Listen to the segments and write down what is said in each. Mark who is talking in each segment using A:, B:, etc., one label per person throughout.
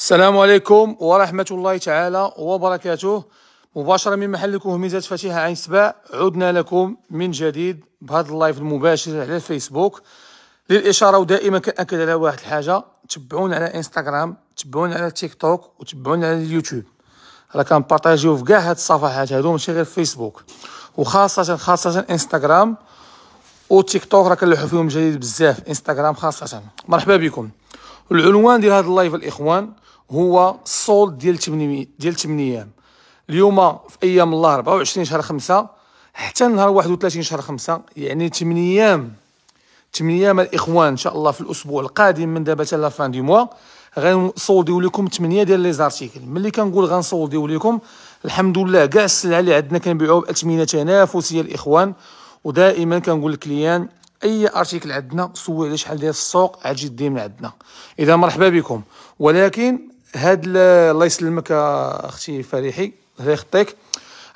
A: السلام عليكم ورحمة الله تعالى وبركاته مباشرة من محلكم هميزة فتيحة عين سباع عدنا لكم من جديد بهذا اللايف المباشر على الفيسبوك للإشارة ودائما كنأكد على واحد الحاجة تبعونا على انستغرام تبعونا على تيك توك وتبعونا على اليوتيوب راه كنبارطاجيو في كاع هاد الصفحات هادو ماشي غير فيسبوك وخاصة خاصة انستغرام وتيك توك راه كنلوحو فيهم جديد بزاف انستغرام خاصة مرحبا بكم العنوان ديال هاد اللايف الاخوان هو الصول ديال 8 ديال 8 ايام اليوم في ايام الله 24 شهر 5 حتى نهار 31 شهر 5 يعني 8 ايام 8 ايام الاخوان ان شاء الله في الاسبوع القادم من دابا حتى لافان دي موا غنصوديو لكم 8 ديال لي زارتيكل ملي كنقول غنصوديو لكم الحمد لله كاع السلعه اللي عندنا كنبيعوها باثمنه تنافسيه الاخوان ودائما كنقول للكليان اي ارتيكل عندنا سوي على شحال ديال السوق عاد جدي من عندنا اذا مرحبا بكم ولكن هاد الله يسلمك اختي فريحي الله يخطيك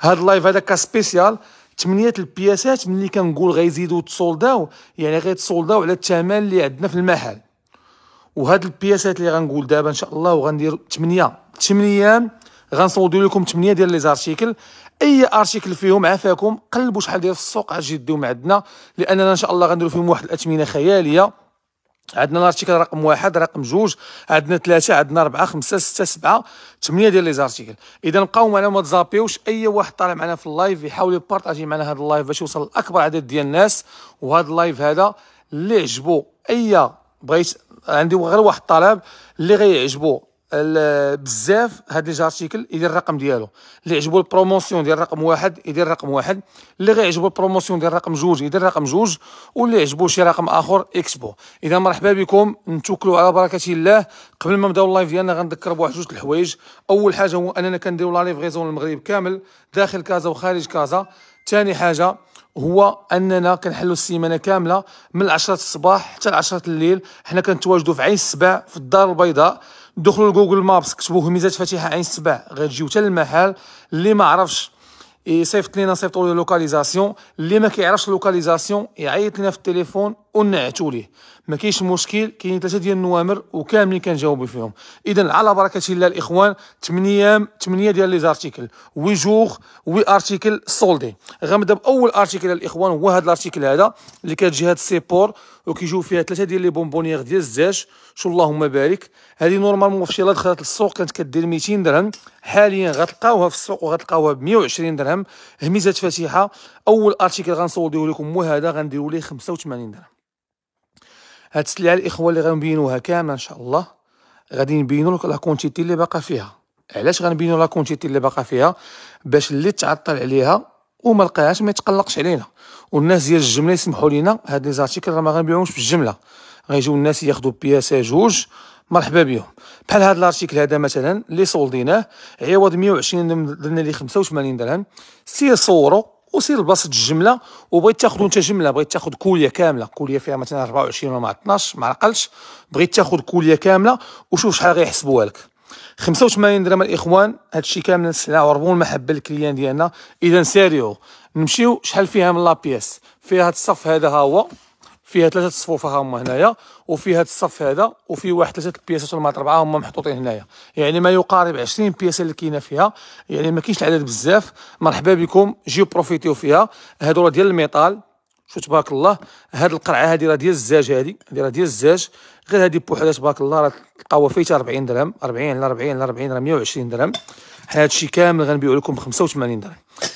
A: هاد اللايف هذا كاسبيسيال ثمانية البياسات ملي كنقول غيزيدو تسولداو يعني غيتسولداو على الثمن اللي عندنا في المحل وهاد البياسات اللي غنقول دابا ان شاء الله وغندير ثمانية ثمان ايام غنصودو لكم ثمانية ديال لي زارتيكل اي ارتيكل فيهم عافاكم قلبوا شحال ديال السوق اجي ديو عندنا لاننا ان شاء الله غنديروا فيهم واحد الاثمنه خياليه عندنا الارتيكل رقم واحد رقم جوج عندنا ثلاثة عندنا أربعة خمسة ستة سبعة ثمانية ديال لي زارتيكل إذا بقاو معنا وما تزابيوش أي واحد طالع معنا في اللايف يحاول يبارطاجي معنا هذا اللايف باش يوصل لأكبر عدد ديال الناس وهذا اللايف هذا اللي عجبو أي بغيت عندي غير واحد الطلب اللي غيعجبو بزاف هاد لي زارتيكل يدير الرقم ديالو اللي عجبو البروموسيون ديال رقم واحد يدير رقم واحد اللي غيعجبو البروموسيون ديال رقم جوج يدير رقم جوج واللي عجبو شي رقم اخر اكسبو اذا مرحبا بكم نتوكلوا على بركه الله قبل ما نبداو اللايف ديالنا غنذكر بواحد جوج الحوايج اول حاجه هو اننا كنديروا لا ليفغيزون المغرب كامل داخل كازا وخارج كازا ثاني حاجه هو اننا كنحلوا السيمانه كامله من 10 الصباح حتى 10 الليل حنا كنتواجدوا في عين السبع في الدار البيضاء دخلوا لجوجل مابس كتبوا هميزات فاتحه عين السبع غتجيو حتى المحل اللي ما عرفش يصيفط إيه، لينا صيفطوا لي لوكاليزاسيون اللي ما كيعرفش لوكاليزاسيون يعيط لينا في التليفون ونعتوا ليه ما كاينش مشكل كاينين ثلاثه ديال النوامر وكاملين كنجاوبوا فيهم اذا على بركه الله الاخوان 8 ايام 8 ديال لي زارتيكل وي جوغ وي ارتيكل سولدي غنبدا باول ارتيكل الاخوان هو هذا الارتيكل هذا اللي كتجي هاد السيبور وكيجيو فيها ثلاثه ديال لي بونبونيير ديال الزاج شو اللهم بارك هذه نورمالمون فشي دخلت للسوق كانت كدير 200 درهم حاليا غتلقاوها في السوق وغتلقاوها ب 120 درهم هميزه فاتحه اول ارتيكل غنصوديو لكم هو هذا غنديروا ليه 85 درهم هاد السلعه الاخوه اللي غنبينوها كامله ان شاء الله غادي نبينو لا كونتيتي اللي باقا فيها علاش غنبينو لا كونتيتي اللي باقا فيها باش اللي تعطل عليها وما لقاهاش ما يتقلقش علينا والناس ديال الجمله يسمحوا لينا هاد لي زارتيكل راه ما غنبيعوهمش بالجمله غيجيو الناس ياخذوا بياسه جوج مرحبا بهم بحال هاد الارتيكل هذا مثلا اللي صولديناه عوض 120 درنا ليه 85 درهم سير صورو وسير البسط الجمله وبغيت تاخذ انت جمله بغيت تاخذ كوليه كامله كوليه فيها مثلا 24 مع 12 ما عقلش بغيت تاخذ كوليه كامله وشوف شحال غيحسبوها لك 85 درهم الاخوان هادشي كامل السلعه وربون المحبه للكليان ديالنا اذا سيريو نمشيو شحال فيها من لابيس فيها هاد الصف هذا ها هو فيها ثلاثه الصفوف ها هما هنايا وفي هذا الصف هذا وفي واحد ثلاثه البياسات ولا اربعه هما محطوطين هنايا يعني ما يقارب 20 بياسه اللي كاينه فيها يعني ما كاينش العدد بزاف مرحبا بكم جيو بروفيتيو فيها هادو ديال الميطال شو تبارك الله هاد القرعه هادي راه ديال الزاج هادي هادي راه ديال الزاج غير هادي بوحدها تبارك الله راه تلقاوها فيها 40 درهم 40 على 40 على 40 راه 120 درهم هادشي كامل غنبيعو لكم ب 85 درهم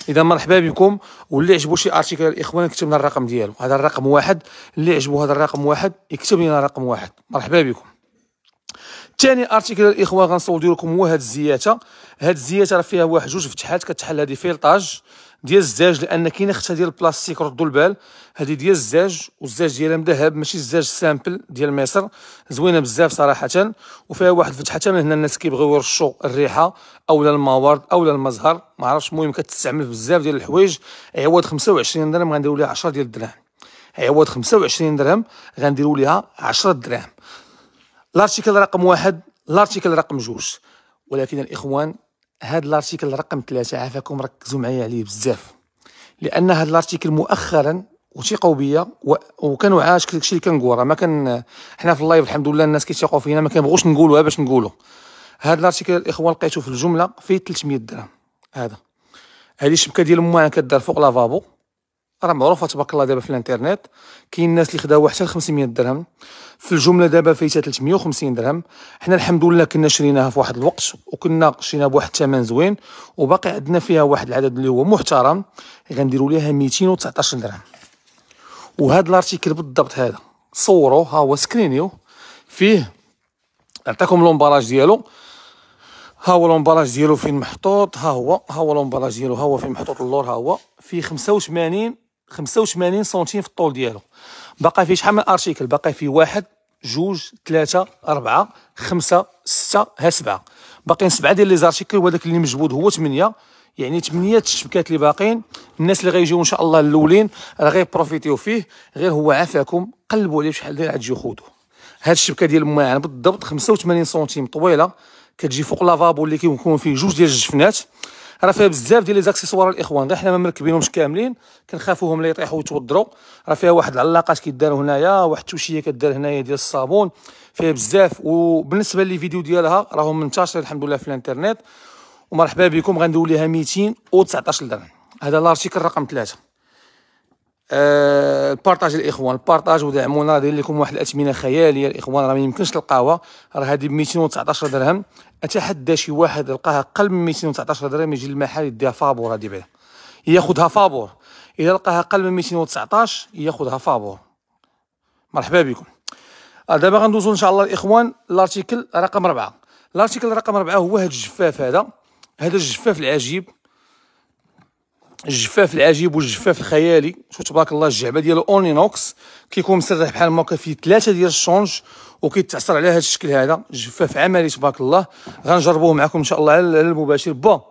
A: اذا مرحبا بكم واللي عجبو شي ارتيكل الاخوان لنا الرقم ديالو هذا الرقم واحد اللي عجبو هذا الرقم واحد يكتب لنا رقم واحد مرحبا بكم ثاني ارتيكل الاخوان غنصور لكم هو هاد الزياته هاد الزياته راه فيها واحد جوج فتحات كتحل هادي فيلطاج ديال الزاج لان كاينه اختها ديال البلاستيك ردوا البال هذه ديال الزاج والزاج ديالها مذهب ماشي الزاج سامبل ديال مصر زوينه بزاف صراحه وفيها واحد الفتحه من هنا الناس كيبغيو يرشوا الريحه اولا الموارد اولا المزهر ما عرفتش المهم كتستعمل بزاف ديال الحوايج عوض 25 درهم غنديروا ليها 10 ديال الدراهم عوض 25 درهم غنديروا ليها 10 دراهم الارتيكل رقم واحد الارتيكل رقم جوج ولكن الاخوان هاد الارتيكل رقم ثلاثة عافاكم ركزوا معايا عليه بزاف لان هاد الارتيكل مؤخرا وثيقوا بيا وكانوا عاش كلشي اللي كنقول راه ما كان حنا في اللايف الحمد لله الناس كيثيقوا فينا ما كنبغوش نقولوها باش نقولوا هاد الارتيكل الاخوان لقيته في الجمله فيه 300 درهم هذا هذه الشبكه ديال امها كدار فوق لافابو راه معروفه تبارك الله دابا في الانترنت كاين الناس اللي خداوها حتى ل 500 درهم في الجمله دابا فايته 350 درهم حنا الحمد لله كنا شريناها في واحد الوقت وكنا شريناها بواحد الثمن زوين وباقي عندنا فيها واحد العدد اللي هو محترم غنديروا ليها 219 درهم وهاد الارتيكل بالضبط هذا صوروه ها هو سكرينيو فيه نعطيكم لومبالاج ديالو ها هو لومبالاج ديالو فين محطوط ها هو ها هو لومبالاج ديالو ها هو فين محطوط اللور ها هو فيه 85 85 سنتيم في الطول ديالو باقي فيه شحال من ارتيكل باقي فيه واحد جوج ثلاثة أربعة خمسة ستة ها سبعة باقيين سبعة ديال لي زارتيكل وهذاك اللي مجبود هو ثمانية يعني ثمانية الشبكات اللي باقيين الناس اللي غيجيو ان شاء الله الاولين راه غيبروفيتيو فيه غير هو عافاكم قلبوا عليه بشحال داير عاد تجيو هاد الشبكه ديال الماعن يعني بالضبط 85 سنتيم طويله كتجي فوق لافابو اللي كيكون فيه جوج ديال الجفنات راه فيها بزاف ديال لي زاكسيسوار الاخوان حنا ما مركبينهمش كاملين كنخافوهم لا يطيحوا ويتوضروا راه فيها واحد العلاقات كيدار هنايا واحد التوشيه كدار هنايا ديال الصابون فيها بزاف وبالنسبه لي فيديو ديالها راهو منتشر الحمد لله في الانترنت ومرحبا بكم غندوي ليها 219 درهم هذا لارتيكل رقم ثلاثة آه، بارطاج الاخوان بارطاج ودعمونا داير لكم واحد الاثمنه خياليه الاخوان راه ما يمكنش تلقاوها راه هذه ب 219 درهم اتحدى شي واحد لقاها قل من 219 درهم يجي للمحل يديها فابور هذه بعدا ياخذها فابور اذا لقاها قل من 219 ياخذها فابور مرحبا بكم آه، دابا غندوزو ان شاء الله الاخوان لارتيكل رقم 4 لارتيكل رقم 4 هو هذا الجفاف هذا هذا الجفاف العجيب الجفاف العجيب والجفاف الخيالي شوف تبارك الله الجعبه ديالو اونينوكس كيكون مسرح بحال هكا فيه ثلاثه ديال الشونج وكيتعصر على هذا الشكل هذا جفاف عملي تبارك الله غنجربوه معكم ان شاء الله على المباشر با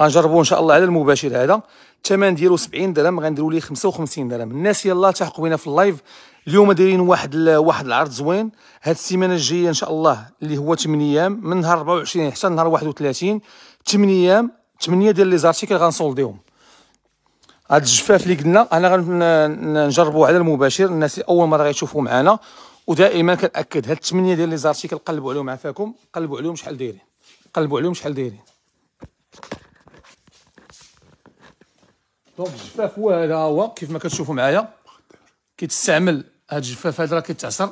A: غنجربوه ان شاء الله على المباشر هذا الثمن ديالو 70 درهم غنديروا ليه 55 درهم الناس يلاه تحقوا بينا في اللايف اليوم دايرين واحد واحد العرض زوين هاد السيمانه الجايه ان شاء الله اللي هو 8 ايام من نهار 24 حتى نهار 31 8 ايام 8 ديال لي زارتيكل غنسولديهم هاد الجفاف اللي قلنا انا غنجربوا على المباشر الناس اللي اول مره غيشوفوا معنا ودائما كنأكد هاد الثمانيه ديال لي زارتي كنقلبوا عليهم عافاكم قلبوا عليهم شحال دايرين قلبوا عليهم شحال دايرين دونك الجفاف هو هذا هو كيف ما كتشوفوا معايا كيتستعمل هاد الجفاف هذا راه كيتعصر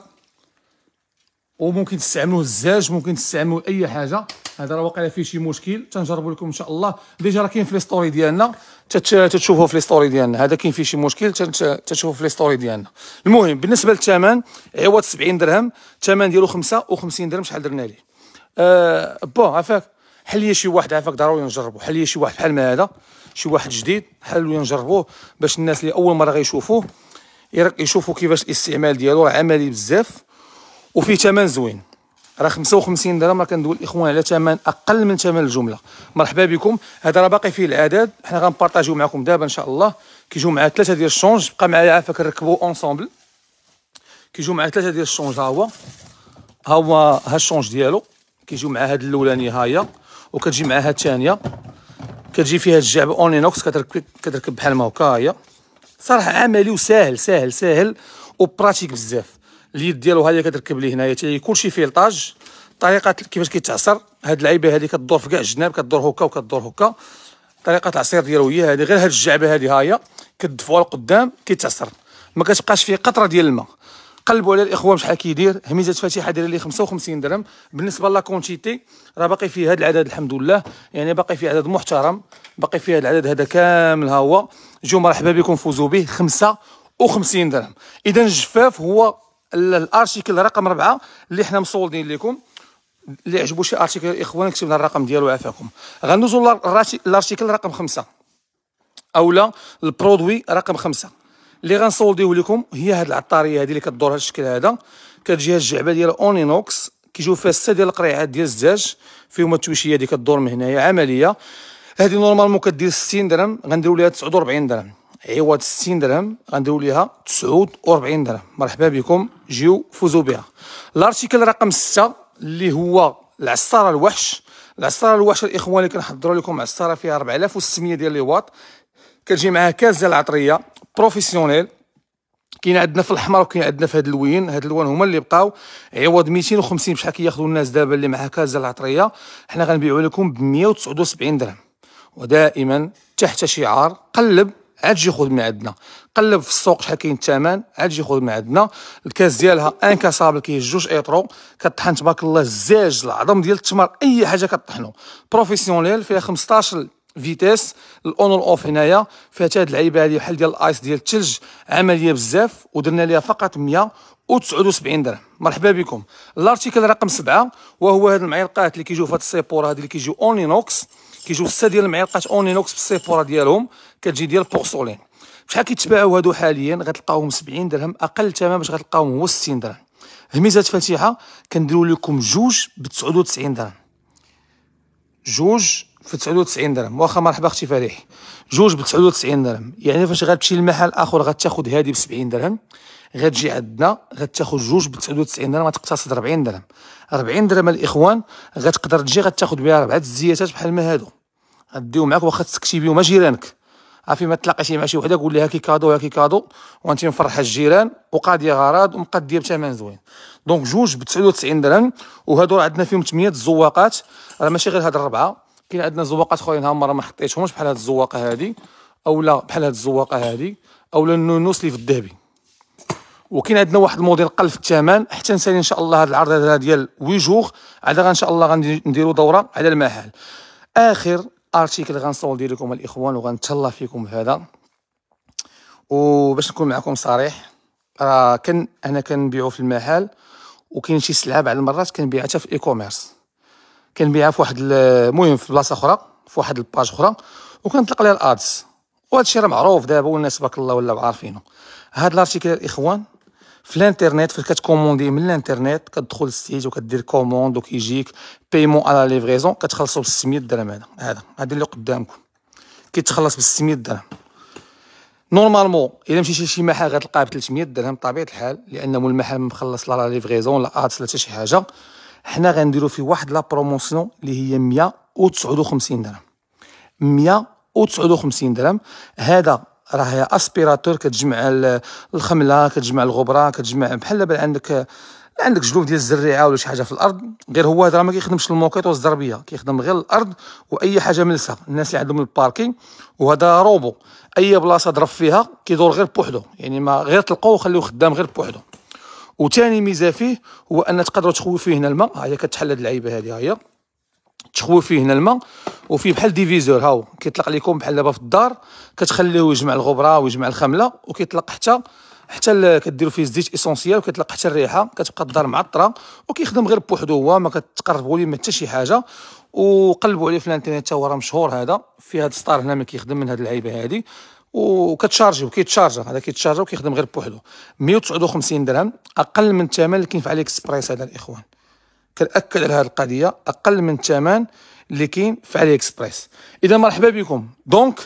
A: وممكن تستعملوه الزاج ممكن تستعملوا اي حاجه هذا راه واقع فيه شي مشكل تنجربوا لكم ان شاء الله ديجا راه كاين في لي ستوري ديالنا تتشوفوا في لي ستوري ديالنا هذا كاين فيه شي مشكل تتشوفوا في لي ستوري ديالنا المهم بالنسبه للثمن عوض 70 درهم الثمن ديالو 55 درهم شحال درنا ليه أه بون عافاك حل لي شي واحد عافاك ضروري نجربو حل لي شي واحد بحال ما هذا شي واحد جديد حلو نجربوه باش الناس اللي اول مره غيشوفوه يشوفوا كيفاش الاستعمال ديالو عملي بزاف وفيه ثمن زوين راه 55 درهم راه كندوي الاخوان على ثمن اقل من ثمن الجمله مرحبا بكم هذا راه باقي فيه العدد حنا غنبارطاجيو معكم دابا ان شاء الله كيجيو مع ثلاثه ديال الشونج بقى معايا عافاك نركبو اونسومبل كيجيو مع ثلاثه ديال الشونج ها هو ها هو ها الشونج ديالو كيجيو مع هاد الاولاني ها هي وكتجي مع هاد الثانيه كتجي فيها الجعبه اونينوكس كتركب كتركب بحال ما هكا هي صراحه عملي وساهل ساهل ساهل وبراتيك بزاف اليد ديالو هي كتركب ليه هنايا تيلي كلشي فيه الطاج طريقه كيفاش كيتعصر هاد اللعيبه هادي كدور في كاع الجناب كدور هكا وكدور هكا طريقه العصير ديالو هي هادي غير هاد الجعبه هادي هايا كدفوها لقدام كيتعصر ما كتبقاش فيه قطره ديال الماء قلبوا على الاخوان شحال كيدير هميزه فاتحه دايره ليه 55 درهم بالنسبه لا كونتيتي راه باقي فيه هذا العدد الحمد لله يعني باقي فيه عدد محترم باقي فيه هذا العدد هذا كامل ها هو جو مرحبا بكم فوزوا به 55 درهم اذا الجفاف هو الارتيكل رقم ربعه اللي حنا مصولدين لكم اللي عجبو شي ارتيكل الاخوان كتب لنا الرقم ديالو عافاكم غندوزو لارتيكل رقم خمسه اولا البرودوي رقم خمسه اللي غنصولديو لكم هي هاد العطاريه هادي اللي كدور هاد الشكل هذا كتجي هاد الجعبه ديال اونينوكس كيجيو فيها سته ديال القريعات ديال الزاج فيهم التويشيه هادي كدور من هنايا عمليه هادي نورمالمون كدير 60 درهم غنديرو ليها 49 درهم عوض 60 درهم غنديروا ليها 49 درهم مرحبا بكم جيو فوزوا بها الارتيكل رقم 6 اللي هو العصاره الوحش العصاره الوحش الاخوان اللي كنحضروا لكم عصاره فيها 4600 ديال لي واط كتجي معها كاس ديال العطريه بروفيسيونيل كاين عندنا في الاحمر وكاين عندنا في هذا اللوين هاد اللوان هما اللي بقاو عوض 250 بشحال كياخذوا الناس دابا اللي معها كاس ديال العطريه حنا غنبيعوا لكم ب 179 درهم ودائما تحت شعار قلب عاد جي خذ من عندنا قلب في السوق شحال كاين الثمن عاد جي خذ من عندنا الكاس ديالها ان كاسابل كاين جوج ايطرو كطحن تبارك الله الزاج العظم ديال التمر اي حاجه كطحنو بروفيسيونيل فيها 15 فيتيس الاون اوف هنايا فيها هاد اللعيبه هادي بحال ديال الايس ديال الثلج عمليه بزاف ودرنا ليها فقط 179 درهم مرحبا بكم الارتيكل رقم سبعه وهو هاد المعيلقات اللي كيجيو في هاد السيبوره هادي اللي كيجيو اونينوكس كيجيو سته ديال المعلقات اونينوكس بالسيبوره ديالهم كتجي ديال بورسولين بشحال كيتباعوا هادو حاليا غتلقاوهم 70 درهم اقل ثمن باش غتلقاوهم هو 60 درهم هميزه فاتحه كنديروا لكم جوج ب 99 درهم جوج في 99 درهم واخا مرحبا اختي فريح جوج ب 99 درهم يعني فاش غتمشي لمحل اخر غتاخذ هادي ب 70 درهم غتجي عندنا غتاخذ جوج ب 99 درهم غتقتصد 40 درهم 40 درهم الاخوان غتقدر تجي غتاخذ بها ربعه الزيتات بحال ما هادو غديو معاك واخا تسكتي بهم جيرانك عافي ما تلاقيتي مع شي وحده قول لها كي كادو كي كادو وانت مفرحه الجيران وقاديه غراض ومقديه بثمن زوين دونك جوج ب 99 درهم وهادو عندنا فيهم 800 الزواقات راه ماشي غير هاد الربعه كاين عندنا زواقات اخرين ها مره ما حطيتهمش بحال هاد الزواقه هادي اولا بحال هاد الزواقه هادي اولا النونوس اللي في الذهبي وكاين عندنا واحد الموديل قل في الثمن حتى نسالي ان شاء الله هاد العرض هذا ديال وي جوغ عاد ان شاء الله غنديروا دوره على المحل اخر ارتيكل ندير لكم الاخوان وغنتهلا فيكم بهذا وباش نكون معكم صريح راه كان انا كنبيعو في المحل وكاين شي سلعه بعض المرات كنبيعها حتى في الاي كوميرس كنبيعها في واحد المهم في بلاصه اخرى في واحد الباج اخرى وكنطلق ليها الادس وهذا الشيء راه معروف دابا والناس تبارك الله ولاو عارفينه هاد الارتيكل الاخوان في الانترنت فاش كتكوموندي من الانترنت كتدخل للسيت وكدير كوموند وكيجيك بايمون على ليفريزون كتخلصو ب 600 درهم هذا هذا هذا اللي قدامكم كيتخلص ب 600 درهم نورمالمون الا مشيتي شي محل غتلقاه ب 300 درهم بطبيعه الحال لانه المحل مخلص لا ليفريزون لا ادس لا حتى شي حاجه حنا غنديرو فيه واحد لا بروموسيون اللي هي 159 درهم 159 درهم هذا راهي اسبيراتور كتجمع الخمله كتجمع الغبره كتجمع بحال بان عندك عندك جلوب ديال الزريعه ولا شي حاجه في الارض غير هو هذا ما كيخدمش الموكيط والزربيه كيخدم غير الارض واي حاجه ملسه الناس اللي عندهم الباركينغ وهذا روبو اي بلاصه ضرب فيها كيدور غير بوحدو يعني ما غير تلقوه وخليوه خدام غير بوحدو وثاني ميزه فيه هو ان تقدروا تخوي فيه هنا الماء ها هي كتحل هاد اللعيبه هذه ها هي تشخوي فيه هنا الماء وفيه بحال ديفيزور هاو كيطلق لكم بحال دابا في الدار كتخليوه يجمع الغبره ويجمع الخمله وكيطلق حتى حتى كديروا فيه الزيت اسونسيال وكيطلق حتى الريحه كتبقى الدار معطره وكيخدم غير بوحدو هو ما كتقربوا ليه ما حتى شي حاجه وقلبوا عليه في الانترنت حتى هو راه مشهور هذا في هذا الستار هنا ما كيخدم من هذه اللعيبه هذه وكتشارجي وكيتشارجا هذا كيتشارجا وكيخدم غير بوحدو 159 درهم اقل من الثمن اللي كاين في عليك اكسبريس هذا الاخوان كنأكد على هذه القضيه اقل من الثمن اللي كاين في علي اكسبريس اذا مرحبا بكم دونك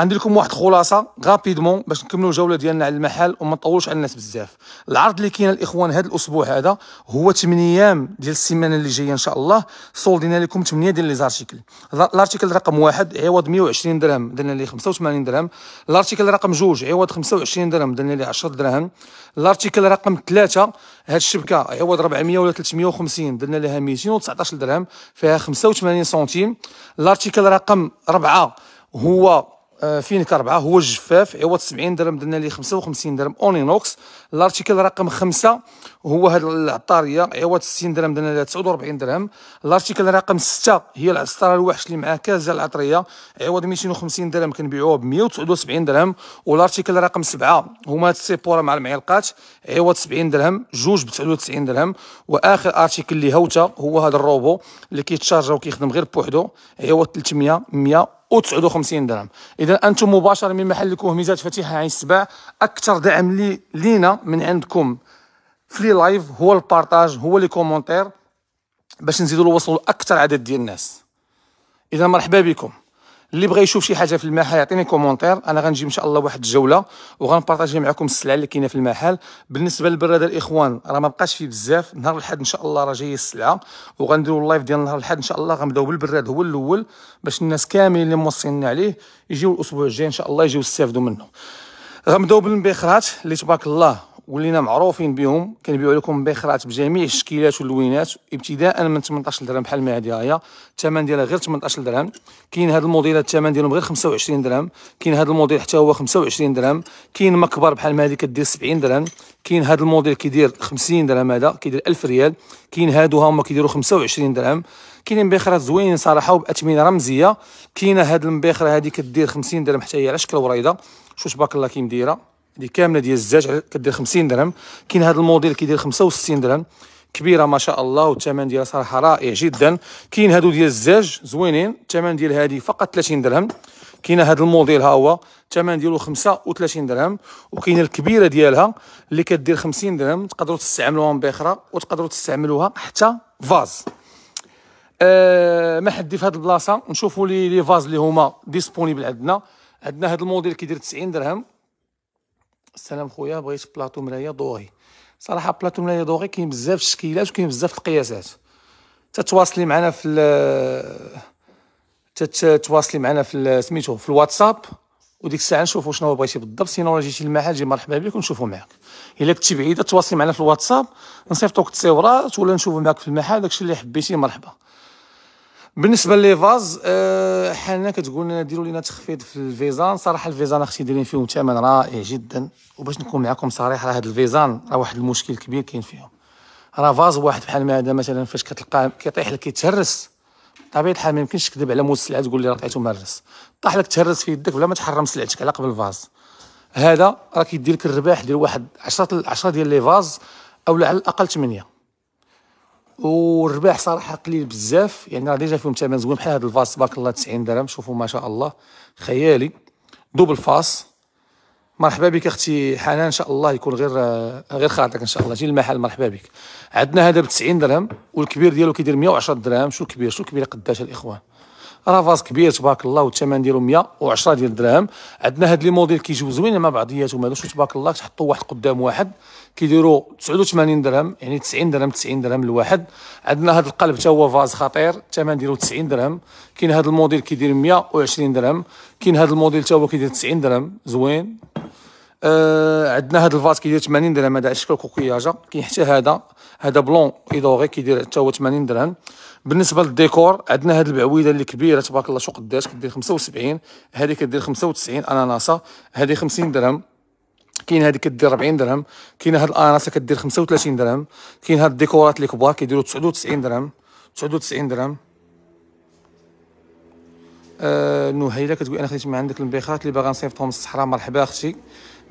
A: غندير لكم واحد الخلاصه غابيدمون باش نكملوا الجوله ديالنا على المحل وما نطولوش على الناس بزاف العرض اللي كاين الاخوان هذا الاسبوع هذا هو 8 ايام ديال السيمانه اللي جايه ان شاء الله صولدينا لكم 8 ديال لي زارتيكل الارتيكل رقم واحد عوض 120 درهم درنا ليه 85 درهم الارتيكل رقم جوج عوض 25 درهم درنا ليه 10 دراهم الارتيكل رقم ثلاثه هاد الشبكه عوض 400 ولا 350 درنا لها 219 درهم فيها 85 سنتيم الارتيكل رقم 4 هو آه، فينك 4 هو الجفاف عوض 70 درهم درنا ليه 55 درهم اونينوكس الارتيكل رقم خمسة هو هاد العطاريه عوض 60 درهم درنا ليها 49 درهم الارتيكل رقم ستة هي العصاره الوحش اللي معاه كازا العطريه عوض 250 درهم كنبيعوها ب 179 درهم والارتيكل رقم سبعة هما هاد السيبوره مع المعلقات عوض 70 درهم جوج ب 99 درهم واخر ارتيكل اللي هوته هو هذا الروبو اللي كيتشارجا وكيخدم غير بوحدو عوض 300 100 و59 درهم اذا انتم مباشره من محل كوهميزات فتيحه عين السباع اكثر دعم لي لينا من عندكم في لايف هو البارطاج هو لي كومونتير باش نزيدو نوصلوا لاكثر عدد ديال الناس اذا مرحبا بكم اللي بغى يشوف شي حاجه في المحل يعطيني كومونتير انا غنجيب ان شاء الله واحد الجوله وغنبارطاجي معكم السلعه اللي كاينه في المحل بالنسبه للبراد الاخوان راه ما بقاش فيه بزاف نهار الاحد ان شاء الله راه جايه السلعه وغنديروا اللايف ديال نهار الاحد ان شاء الله غنبداو بالبراد هو الاول باش الناس كاملين اللي موصينا عليه يجيو الاسبوع الجاي ان شاء الله يجيو يستافدوا منه غنبداو بالمبيخرات اللي تبارك الله ولينا معروفين بهم كنبيعوا لكم بخرات بجميع الشكيلات واللوينات ابتداء من 18 درهم بحال ما هذه هي الثمن ديالها غير 18 درهم كاين هذا الموديل الثمن ديالهم غير 25 درهم كاين هذا الموديل حتى هو 25 درهم كاين مكبر بحال ما هذه كدير 70 درهم كاين هذا الموديل كيدير 50 درهم هذا كيدير 1000 ريال كاين هادو هما كيديروا 25 درهم كاينين بخرات زوينين صراحه وباثمنه رمزيه كاينه هاد المبخره هذه كدير 50 درهم حتى هي على شكل وريضه شو تبارك الله كي مديره هذه كامله ديال الزاج كدير 50 درهم كاين هذا الموديل كيدير 65 درهم كبيره ما شاء الله والثمن ديالها صراحه رائع جدا كاين هادو ديال الزاج زوينين الثمن ديال هذه فقط 30 درهم كاين هذا الموديل ها هو الثمن ديالو 35 درهم وكاين الكبيره ديالها اللي كدير 50 درهم تقدروا تستعملوها باخرى وتقدروا تستعملوها حتى فاز أه ما حدي في هذه البلاصه نشوفوا لي فاز اللي هما ديسبونيبل عندنا عندنا هذا الموديل كيدير 90 درهم السلام خويا بغيت بلاطو مرايا دوغي صراحه بلاطو مرايا دوغي كاين بزاف الشكيلات وكاين بزاف القياسات تتواصلي معنا في تتواصلي معنا في سميتو في الواتساب وديك الساعه نشوفوا شنو بغيتي بالضبط سينو جيتي المحل جي مرحبا بك ونشوفوا معاك الا كنتي بعيده تواصلي معنا في الواتساب نصيفطوك التصويرات ولا نشوفوا معاك في المحل داكشي اللي حبيتي مرحبا بالنسبه لي فاز أه حنا كتقول لنا ديروا لنا تخفيض في الفيزان صراحه الفيزان اختي دايرين فيهم ثمن رائع جدا وباش نكون معكم صريح راه هاد الفيزان راه واحد المشكل كبير كاين فيهم راه فاز واحد بحال ما هذا مثلا فاش كتلقاه كيطيح لك يتهرس طبيعي الحال ما يمكنش تكذب على مود السلعه تقول لي راه طيحته مهرس طاح لك تهرس في يدك بلا ما تحرم سلعتك على قبل الفاز هذا راه كيدير لك الرباح ديال واحد 10 10 ديال لي فاز او على الاقل 8 والربح صراحه قليل بزاف يعني راه ديجا فيهم ثمن زوين بحال هذا الفاس تبارك الله 90 درهم شوفوا ما شاء الله خيالي دوبل فاس مرحبا بك اختي حنان ان شاء الله يكون غير غير خاطرك ان شاء الله جي المحل مرحبا بك عندنا هذا ب 90 درهم والكبير ديالو كيدير 110 درهم شو كبير شو كبير قداش الاخوان راه فاز كبير تبارك الله والثمن ديالو 110 ديال الدراهم عندنا هاد لي موديل كيجيو زوينين مع بعضياتهم هادو تبارك الله تحطوا واحد قدام واحد كيديروا 89 درهم يعني 90 درهم 90 درهم الواحد عندنا هاد القلب حتى هو فاز خطير الثمن ديالو 90 درهم كاين هاد الموديل كيدير 120 درهم كاين هاد الموديل حتى هو كيدير 90 درهم زوين آه عندنا هاد الفاز كيدير 80 درهم هذا على شكل كوكياجه كاين حتى هذا هذا بلون ايدوغي كيدير حتى هو 80 درهم بالنسبه للديكور عندنا هاد البعويده اللي كبيره تبارك الله شو قداش كدير 75 هذه كدير 95 اناناسه هذه 50 درهم كاين هذه كدير 40 درهم كاين هاد الاناناسه كدير 35 درهم كاين هاد الديكورات اللي كبار كيديروا 99 درهم 99 درهم آه نهيله كتقول انا خديت من عندك المبيخات اللي باغا نصيفطهم للصحراء مرحبا اختي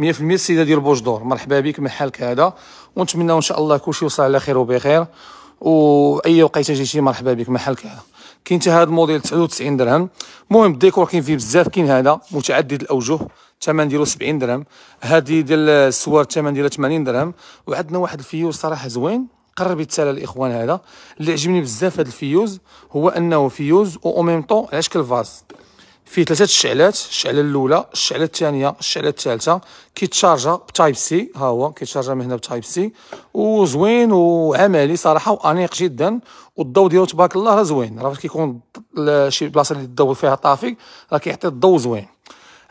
A: 100% السيده ديال بوجدور مرحبا بك من حالك هذا ونتمنى ان شاء الله كلشي يوصل على خير وبخير واي وقيته جيتي مرحبا بك محل كذا كاين حتى هذا الموديل 99 درهم المهم الديكور كاين فيه بزاف كاين هذا متعدد الاوجه الثمن ديالو 70 درهم هذه ديال السوار الثمن ديالها 80 درهم وعندنا واحد الفيوز صراحه زوين قرب يتسالى الاخوان هذا اللي عجبني بزاف هذا الفيوز هو انه فيوز او ميم طون على شكل فاز فيه ثلاثه الشعلات الشعله الاولى الشعله الثانيه الشعله الثالثه كيتشارجا بتايب سي ها هو كيتشارجا من هنا بتايب سي وزوين وعملي صراحه وانيق جدا والضوء ديالو تبارك الله راه زوين راه كيكون شي بلاصه اللي الضوء فيها طافي راه كيعطي الضوء زوين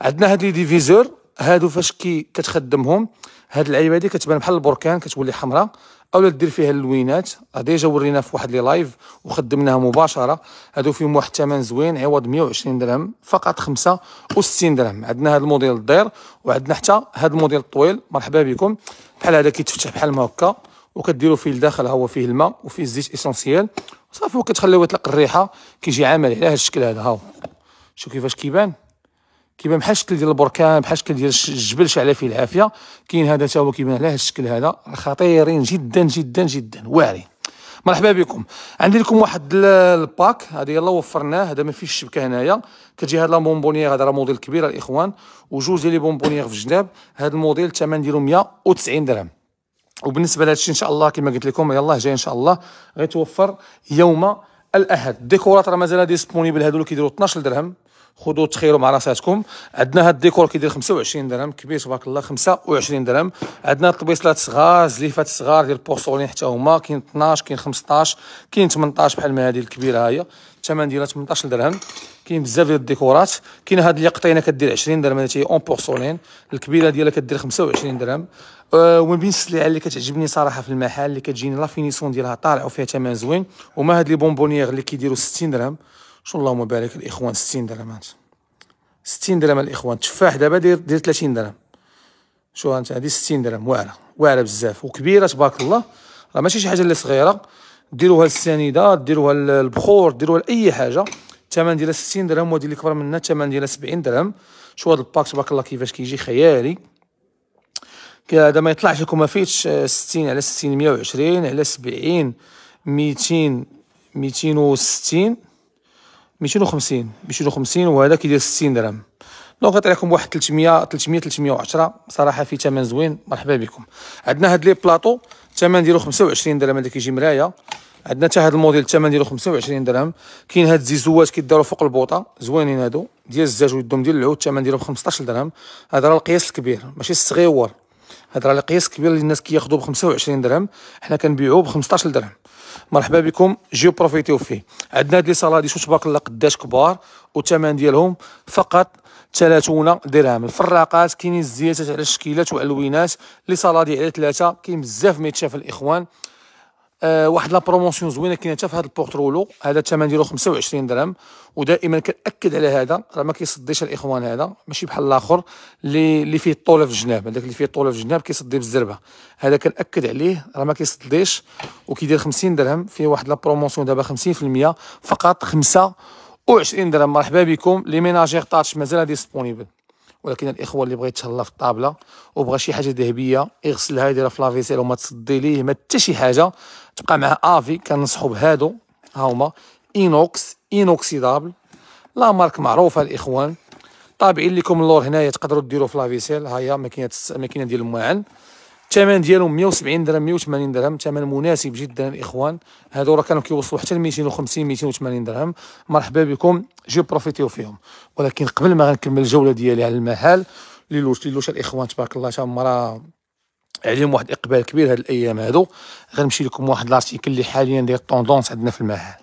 A: عندنا هاد لي ديفيزور هادو فاش كي كتخدمهم هاد العيبه هادي كتبان بحال البركان كتولي حمراء اولا دير فيها اللوينات ديجا ورينا في واحد لي لايف وخدمناها مباشره هادو فيهم واحد الثمن زوين عوض 120 درهم فقط 65 درهم عندنا هذا الموديل الضير وعندنا حتى هذا الموديل الطويل مرحبا بكم بحال هذا كيتفتح بحال ما هكا وكديروا فيه لداخل هو فيه الماء وفيه الزيت اسونسيال صافي وكتخليوه يطلق الريحه كيجي عامل على هذا الشكل هذا ها هو شوف كيفاش كيبان كيبان بحال الشكل ديال البركان بحال الشكل ديال الجبل شعله فيه العافيه كاين هذا تا هو كيبان على الشكل هذا خطيرين جدا جدا جدا واعرين مرحبا بكم عندي لكم واحد الباك هذا يلاه وفرناه هذا ما فيهش الشبكه هنايا كتجي هاد لا بونبونيير هذا راه موديل كبير الاخوان وجوج ديال لي بونبونيير في الجناب هذا الموديل الثمن ديالو 190 درهم وبالنسبه لهذا الشيء ان شاء الله كما قلت لكم يلاه جاي ان شاء الله غيتوفر يوم الاحد الديكورات راه مازال ديسبونيبل هادو اللي كيديروا 12 درهم خذوا تخيلوا مع راساتكم عندنا هاد الديكور كيدير 25 درهم كبير تبارك الله 25 درهم عندنا الطبيصلات صغار زليفات صغار ديال البورسولين حتى هما كاين 12 كاين 15 كاين 18 بحال ما هذه الكبيره ها هي الثمن ديالها 18 درهم كاين بزاف ديال الديكورات كاين هاد اليقطينه كدير 20 درهم هادي اون بورسولين الكبيره ديالها كدير 25 درهم آه، ومن بين السلعه اللي كتعجبني صراحه في المحل اللي كتجيني لا ديالها طالع وفيها ثمن زوين هما هاد لي بونبونيير اللي كيديروا 60 درهم شو اللهم بارك الاخوان 60 درهمات 60 درهم الاخوان تفاح دابا دير دير 30 درهم شو انت هذه 60 درهم واعره واعره بزاف وكبيره تبارك الله راه ماشي شي حاجه اللي صغيره ديروها للسنيده ديروها للبخور ديروها لاي حاجه الثمن ديالها 60 درهم وهذه اللي كبر منها الثمن ديالها 70 درهم شو هذا الباك تبارك الله كيفاش كيجي خيالي هذا ما يطلعش لكم ما فيتش 60 على 60 120 على 70 200 260 250 250 وهذا كيدير 60 درهم دونك لكم واحد 300 300 310 صراحه في ثمن زوين مرحبا بكم عندنا هاد لي بلاطو الثمن ديالو 25 درهم هذا كيجي مرايا عندنا حتى هاد الموديل الثمن ديالو 25 درهم كاين هاد الزيزوات كيداروا فوق البوطه زوينين هادو ديال الزاج ويدهم ديال العود الثمن ديالو 15 درهم هذا راه القياس الكبير ماشي الصغيور هذا راه القياس الكبير اللي الناس كياخدو ب 25 درهم حنا كنبيعوه ب 15 درهم مرحبا بكم جيو بروفيتيو فيه عندنا هاد لي صالادي شو تبارك الله قداش كبار والثمن ديالهم فقط 30 درهم الفراقات كاينين الزيتات على الشكيلات والوانات لي صالادي على ثلاثه كاين بزاف ما يتشاف الاخوان آه، واحد لا بروموسيون زوينه كاينه حتى في هذا البورترولو هذا الثمن ديالو 25 درهم ودائما كناكد على هذا راه ما كيصديش الاخوان هذا ماشي بحال الاخر اللي اللي فيه الطوله في الجناب هذاك اللي فيه الطوله في الجناب كيصدي بالزربه هذا كناكد عليه راه ما كيصديش وكيدير 50 درهم فيه واحد لا بروموسيون دابا 50% فقط 25 درهم مرحبا بكم لي ميناجير تاتش مازال ديسبونيبل ولكن الاخوه اللي بغى يتهلا في الطابله وبغى شي حاجه ذهبيه يغسلها يديرها في لافيسيل وما تصدي ليه ما حتى شي حاجه تبقى مع افي كنصحو بهادو ها هما اينوكس اينوكسيدابل لا مارك معروفه الاخوان طابعين لكم اللور هنايا تقدروا ديروا في لافيسيل ها هي ماكينه ماكينه ديال الماعن الثمن ديالهم 170 درهم 180 درهم ثمن مناسب جدا الاخوان هادو راه كانوا كيوصلوا حتى ل 250 280 درهم مرحبا بكم جي بروفيتيو فيهم ولكن قبل ما غنكمل الجوله ديالي على المحل ليلوش ليلوش الاخوان تبارك الله تما راه عليهم واحد الاقبال كبير هاد الايام هادو غنمشي لكم واحد لارتيكل اللي حاليا داير طوندونس عندنا في المحل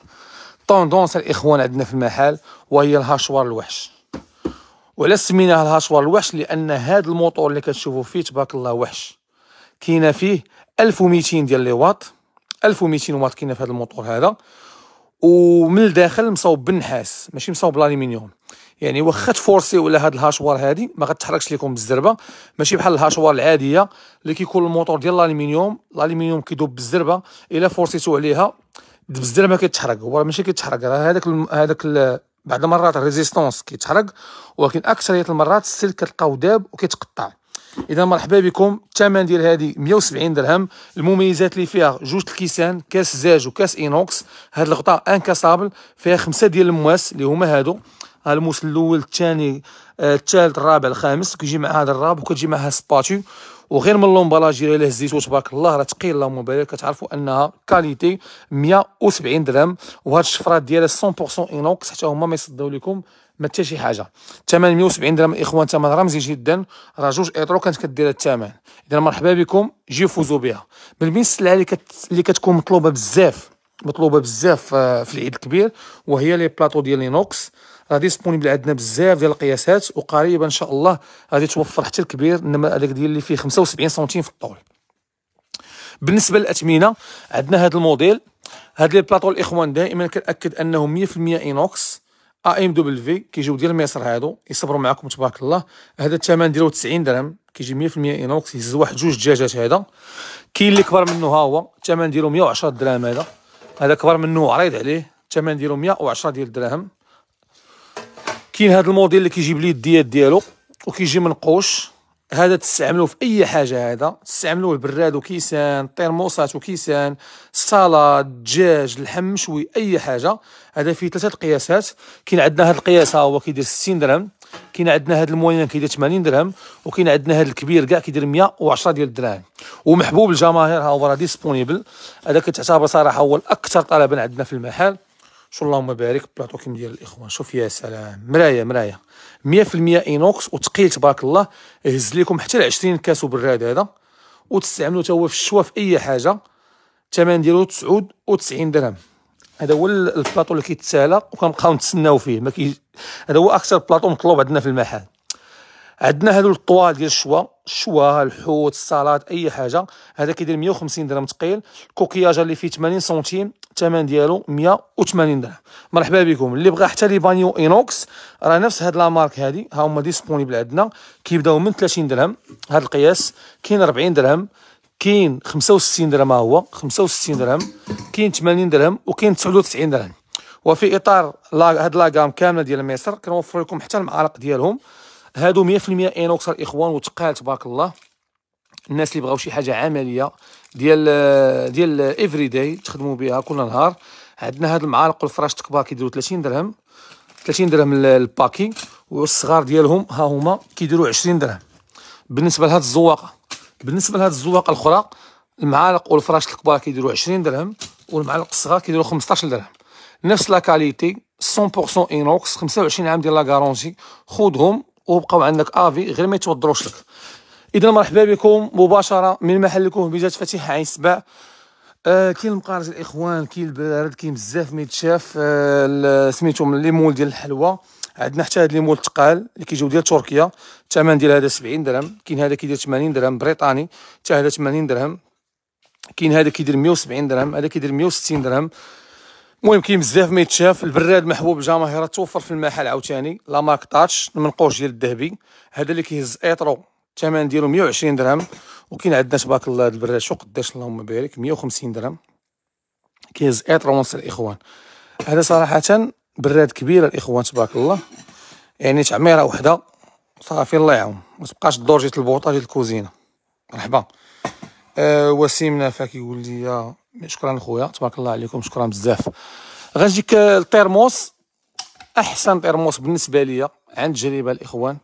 A: طوندونس الاخوان عندنا في المحل وهي الهاشوار الوحش وعلاش سميناها الهاشوار الوحش لان هاد الموطور اللي كتشوفوا فيه تبارك الله وحش كاينه فيه 1200 ديال لي واط 1200 واط كاينه في هذا الموتور هذا ومن الداخل مصاوب بالنحاس ماشي مصاوب بالالومنيوم يعني واخا تفورسي ولا هاد الهاشوار هادي ما غتحركش لكم بالزربه ماشي بحال الهاشوار العاديه اللي كيكون الموتور ديال الالومنيوم الالومنيوم كيدوب بالزربه الا فورسيتو عليها بالزربه كيتحرق هو ماشي كيتحرق راه هذاك هذاك بعض المرات الريزيستونس كيتحرق ولكن اكثريه المرات السلك كتلقاو داب وكيتقطع اذا مرحبا بكم الثمن ديال هذه 170 درهم المميزات اللي فيها جوج الكيسان كاس زاج وكاس اينوكس هاد الغطاء انكسابل فيها خمسه ديال المواس اللي هما هادو الموس الاول الثاني آه، الثالث الرابع الخامس كيجي مع هذا الراب وكتجي معها سباتيو وغير من لومبالاج ديال الزيتون تبارك الله راه ثقيل اللهم بارك كتعرفوا انها كاليتي 170 درهم وهاد الشفرات ديالها 100% انوكس حتى هما ما يصدوا لكم ما حتى شي حاجه الثمن 170 درهم الاخوان ثمن رمزي جدا راه جوج ايترو كانت كدير الثمن اذا مرحبا بكم جيو فوزوا بها من بين السلعه اللي, كت... اللي كتكون مطلوبه بزاف مطلوبه بزاف آه، في العيد الكبير وهي لي بلاطو ديال لينوكس غادي ديسبونيبل عندنا بزاف ديال القياسات وقريبا ان شاء الله غادي توفر حتى الكبير انما هذاك ديال اللي فيه 75 سنتيم في الطول بالنسبه للاثمنه عندنا هذا الموديل هاد لي بلاطو الاخوان دائما كنأكد انهم 100% اينوكس ا ام دبليو كيجيو ديال مصر هادو يصبروا معاكم تبارك الله هذا الثمن ديالو 90 درهم كيجي 100% اينوكس يهز واحد جوج دجاجات هذا كاين اللي كبر منه ها هو الثمن ديالو 110 درهم هذا هذا كبر منه عريض عليه الثمن ديالو 110 ديال الدراهم كاين هذا الموديل اللي كيجيب لي الديات ديالو وكيجي منقوش هذا تستعملوه في اي حاجه هذا تستعملوه البراد وكيسان الترموسات وكيسان السلطه الدجاج اللحم مشوي اي حاجه هذا فيه ثلاثه القياسات كاين عندنا هذا القياس ها هو كيدير 60 درهم كاين عندنا هذا الموين كيدير 80 درهم وكاين عندنا هذا الكبير كاع كيدير 110 ديال الدراهم ومحبوب الجماهير ها هو راه ديسبونيبل هذا كتعتبر صراحه هو الاكثر طلبا عندنا في المحل شو اللهم بارك بلاطو كيما ديال الاخوان شوف يا سلام مرايه مرايه 100% اينوكس وثقيل تبارك الله يهز لكم حتى ل 20 كاس براد هذا وتستعملو حتى هو في الشوا في اي حاجه الثمن ديالو 99 درهم هذا هو البلاطو اللي كيتسالى وكنبقاو نتسناو فيه ما كي هذا هو اكثر بلاطو مطلوب عندنا في المحل عندنا هادو الطوال ديال الشوا الشوا الحوت السلطات اي حاجه هذا كيدير 150 درهم ثقيل الكوكياج اللي فيه 80 سنتيم الثمن ديالو 180 درهم مرحبا بكم اللي بغى حتى لي بانيو اينوكس راه نفس هاد لا مارك هادي ها هما ديسبونيبل عندنا كيبداو من 30 درهم هاد القياس كاين 40 درهم كاين 65 درهم ها هو 65 درهم كاين 80 درهم وكاين 99 درهم وفي اطار هاد لاغام كامله ديال مصر كنوفر لكم حتى المعالق ديالهم هادو 100% انوكس الاخوان وتقال تبارك الله الناس اللي بغاو شي حاجه عمليه ديال ديال افري داي تخدموا بها كل نهار عندنا هاد المعالق والفراش تكبار كيديروا 30 درهم 30 درهم الباكي والصغار ديالهم ها هما كيديروا 20 درهم بالنسبه لهاد الزواقه بالنسبه لهاد الزواقه الاخرى المعالق والفراش الكبار كيديروا 20 درهم والمعالق الصغار كيديروا 15 درهم نفس لا كاليتي 100% انوكس 25 عام ديال لا غارونتي خذهم وبقاو عندك افي غير ما يتوضروش لك اذا مرحبا بكم مباشره من محلكم بجات فتح عين سبع آه كاين المقارج الاخوان كاين البرد كاين بزاف ما يتشاف آه سميتهم ليمول ديال الحلوى عندنا حتى هاد ليمول تقال اللي كيجيو ديال تركيا الثمن ديال هذا 70 درهم كاين هذا كيدير 80 درهم بريطاني حتى هذا 80 درهم كاين هذا كيدير 170 درهم هذا كيدير 160 درهم المهم كاين بزاف ما يتشاف البراد محبوب الجماهير توفر في المحل عاوتاني لا مارك تاتش المنقوش ديال الذهبي هذا اللي كيهز ايطرو الثمن ديالو 120 درهم وكاين عندنا تبارك الله هذا البراد شو قداش اللهم بارك 150 درهم كيهز ايطرو ونص الاخوان هذا صراحه براد كبير الاخوان تبارك الله يعني تعميره وحده صافي الله يعاون ما تبقاش الدور جيت البوطه جيت الكوزينه مرحبا آه وسيم نافع كيقول لي شكرا خويا تبارك الله عليكم شكرا بزاف غنجيك الترموس احسن ترموس بالنسبه ليا عند تجربه الاخوان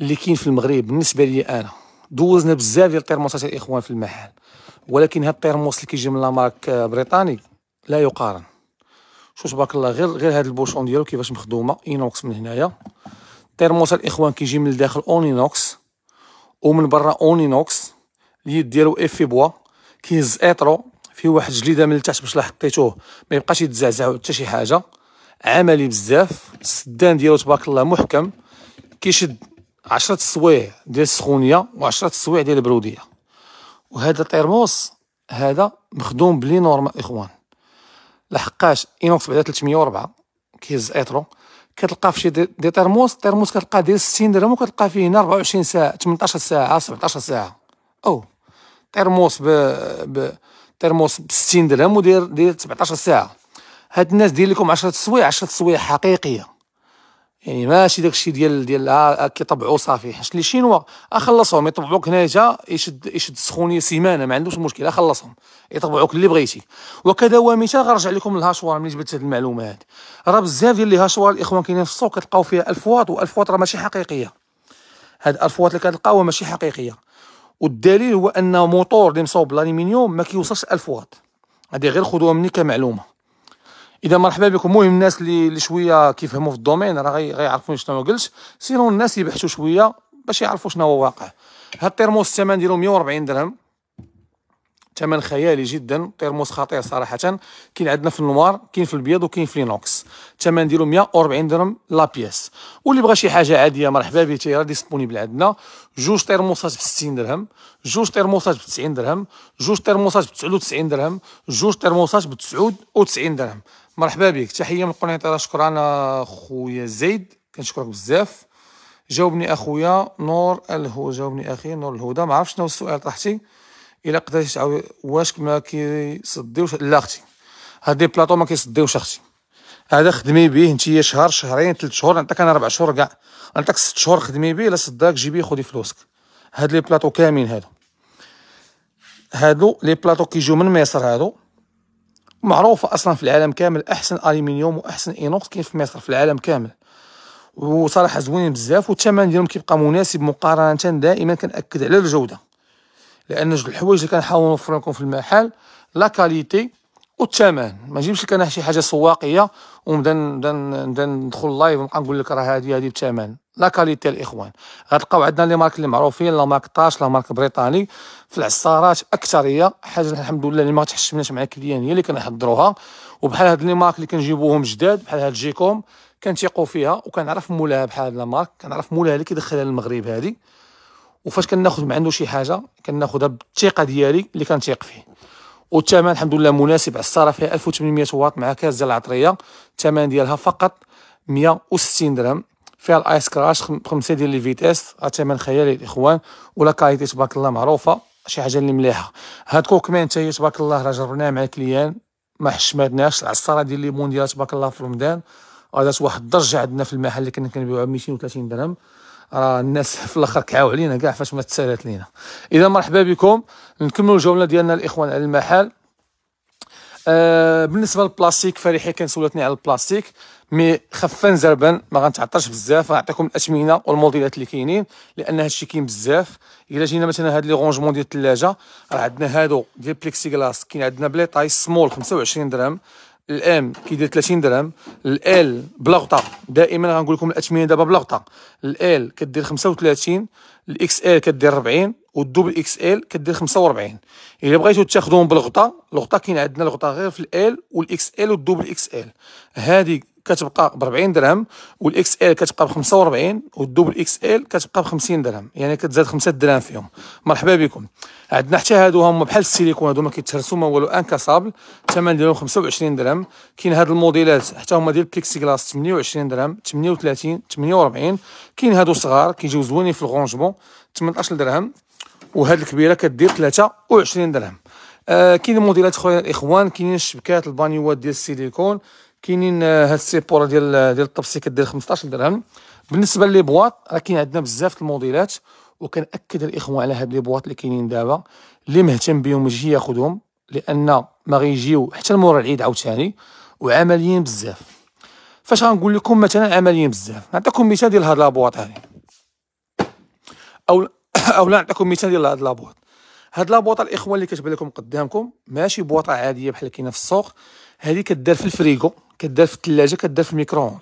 A: اللي كاين في المغرب بالنسبه ليا انا دوزنا بزاف ديال الترموسات الاخوان في المحل ولكن هاد الترموس اللي كيجي من لامارك بريطاني لا يقارن شو تبارك الله غير غير هاد البوشون ديالو كيفاش مخدومه اينوكس من هنايا الترموس الاخوان كيجي من الداخل اونينوكس ومن برا اونينوكس اليد ديالو افي بوا كيهز اترو فيه واحد الجليده من التحت باش لا حطيتوه ما يبقاش يتزعزع حتى شي حاجه عملي بزاف السدان ديالو تبارك الله محكم كيشد 10 السوايع ديال السخونيه و10 السوايع ديال البروديه وهذا الترموس هذا مخدوم بلي نورمال اخوان لحقاش اينوكس بعدا 304 كيهز ايترو كتلقى في شي دي ترموس ترموس كتلقى ديال 60 درهم وكتلقى فيه هنا 24 ساعه 18 ساعه 17 ساعه او ترموس ب ب ترموس ب 60 درهم وداير داير 17 ساعه هاد الناس دير لكم 10 تسويع 10 تسويع حقيقيه يعني ماشي داكشي ديال ديال آه، آه، كيطبعوا صافي حيت لي شينوا اخلصهم يطبعوك هنايا يشد يشد سخونيه سيمانه ما عندوش مشكل اخلصهم يطبعوك اللي بغيتي وكذا وكدوامتها غنرجع لكم الهاشوار ملي جبت هذه المعلومه هذه راه بزاف ديال لي هاشوار الاخوان كاينين في السوق كتلقاو فيها 1000 واط و1000 واط راه ماشي حقيقيه هاد 1000 واط اللي كتلقاوها ماشي حقيقيه والدليل هو ان موتور اللي مصاوب بالالومنيوم ما كيوصلش 1000 واط هذه غير خذوها مني كمعلومه اذا مرحبا بكم المهم الناس اللي, اللي شويه كيفهموا في الدومين راه غيعرفوا شنو قلت سيرو الناس يبحثوا شويه باش يعرفوا شنو هو واقع هاد الترموس الثمن ديالو 140 درهم ثمن خيالي جدا ترموس خطير صراحه كاين عندنا في النوار كاين في البيض وكاين في لينوكس الثمن ديالو 140 درهم لا بيس واللي بغى شي حاجه عاديه مرحبا به تيرا ديسبونيبل عندنا جوج ترموسات ب 60 درهم جوج ترموسات ب 90 درهم جوج ترموسات ب 99 درهم جوج ترموسات ب 99 درهم مرحبا بك تحيه من القنيطره شكرا خويا زيد كنشكرك بزاف جاوبني اخويا نور الهو جاوبني اخي نور الهدى ما عرفتش شنو السؤال طرحتي الا قدرتي تعاود واش ما كيصديوش لا اختي هاد دي بلاطو ما كيصديوش اختي هذا خدمي به انت شهر شهرين ثلاث شهور نعطيك انا اربع شهور كاع نعطيك ست شهور خدمي به الا صداك جيبي خدي فلوسك هاد لي بلاطو كاملين هادو هادو لي بلاطو كيجيو من مصر هادو معروفه اصلا في العالم كامل احسن الومنيوم واحسن اينوكس كاين في مصر في العالم كامل وصراحه زوينين بزاف والثمن ديالهم كيبقى مناسب مقارنه دائما كنأكد على الجوده لان جوج الحوايج اللي كنحاول نوفر لكم في المحل لا كاليتي والثمن ما نجيبش لك انا شي حاجه سواقيه ونبدا نبدا ندخل لايف ونبقى نقول لك راه هذه هذه بثمن لا كاليتي الاخوان غتلقاو عندنا لي مارك اللي معروفين لا مارك طاش لا مارك بريطاني في العصارات اكثريه حاجه الحمد لله اللي ما تحشمناش مع الكليان هي اللي كنحضروها وبحال هاد لي مارك اللي كنجيبوهم جداد بحال هاد جيكوم كنتيقوا فيها وكنعرف مولاها بحال هاد لا مارك كنعرف مولاها اللي كيدخلها للمغرب هذه وفاش كناخذ من عنده شي حاجه كناخذها بالثقه ديالي اللي كنثيق فيه والثمن الحمد لله مناسب على الصرف فيها 1800 واط مع كاس ديال العطريه الثمن ديالها فقط 160 درهم فيها الايس كراش بخمسه ديال لي فيتيس ثمن خيالي الاخوان ولا كاليتي تبارك الله معروفه شي حاجه اللي مليحه هاد كوكمان حتى هي تبارك الله راه جربناه مع الكليان ما حشمتناش العصاره ديال الليمون ديال تبارك الله في رمضان عادات واحد الضجه عندنا في المحل اللي كنا كنبيعوها ب 230 درهم راه الناس في الاخر كعاو علينا كاع فاش ما تسالات لينا اذا مرحبا بكم نكملوا الجوله ديالنا الاخوان على المحل آه بالنسبه للبلاستيك فريحه كان سولتني على البلاستيك مي خفان زربا ما غنتعطرش بزاف غنعطيكم الاثمنه والموديلات اللي كاينين لان هادشي كاين بزاف الا جينا مثلا هاد لي رونجمون ديال الثلاجه راه عندنا هادو ديال بليكسي كلاس كاين عندنا بلي طاي سمول 25 درهم الام كيدير 30 درهم الال بلغطه دائما غنقول لكم الاثمنه دابا بلغطه الال كدير 35 الاكس ال كدير 40 والدوبل اكس ال كدير 45 الا بغيتو تاخذوهم بالغطا الغطا كاين عندنا الغطا غير في الال والاكس ال والدوبل اكس ال هذه كتبقى ب 40 درهم والاكس ال كتبقى ب 45 والدوبل اكس ال كتبقى ب 50 درهم يعني كتزاد 5 درهم فيهم مرحبا بكم عندنا حتى هادو هما بحال السيليكون هادو ما كيتهرسوا ما والو انكاسابل الثمن ديالهم 25 درهم كاين هاد الموديلات حتى هما ديال بليكسي كلاس 28 درهم 38 48 كاين هادو صغار كيجيو زوينين في الغونجمون 18 درهم وهاد الكبيره كدير 23 درهم آه كاين موديلات اخرين الاخوان كاينين الشبكات البانيوات ديال السيليكون كاينين آه، هاد السيبوره ديال آه، ديال الطبسي كدير 15 درهم بالنسبه لي بواط راه كاين عندنا بزاف الموديلات وكنأكد الاخوان على هاد لي بواط اللي كاينين دابا اللي مهتم بهم يجي ياخذهم لان ما غيجيو حتى مور العيد عاوتاني وعمليين بزاف فاش غنقول لكم مثلا عمليين بزاف نعطيكم مثال ديال هاد لابواط هادي او او لا نعطيكم مثال ديال هاد لابواط هاد لابواط الاخوان اللي كتبان لكم قدامكم ماشي بواطه عاديه بحال كاينه في السوق هذه كدار في الفريغو كدار في الثلاجه كدار في الميكرووند